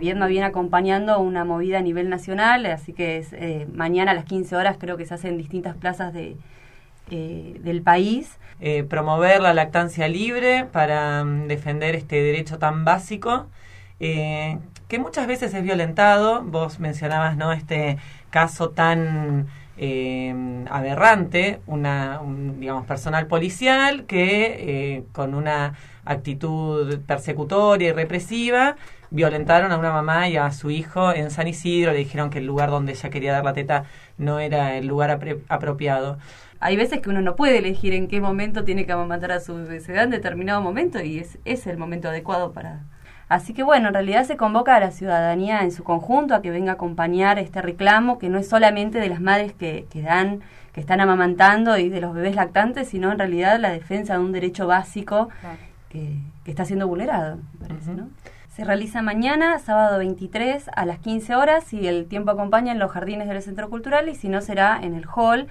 bien bien acompañando una movida a nivel nacional, así que eh, mañana a las 15 horas creo que se hacen distintas plazas eh, del país. Eh, promover la lactancia libre para mm, defender este derecho tan básico. que muchas veces es violentado, vos mencionabas ¿no? este caso tan Em, aberrante, una, un, digamos, personal policial que eh, con una actitud persecutoria y represiva violentaron a una mamá y a su hijo en San Isidro, le dijeron que el lugar donde ella quería dar la teta no era el lugar apropiado. Hay veces que uno no puede elegir en qué momento tiene que amamantar a su bebé, se da en determinado momento y es, es el momento adecuado para, Así que bueno, en realidad se convoca a la ciudadanía en su conjunto a que venga a acompañar este reclamo, que no es solamente de las madres que, dan, que están amamantando y de los bebés lactantes, sino en realidad la defensa de un derecho básico que, está siendo vulnerado, parece, ¿no? Se realiza mañana, sábado 23, a las 15 horas, si el tiempo acompaña en los jardines del Centro Cultural y si no será en el hall.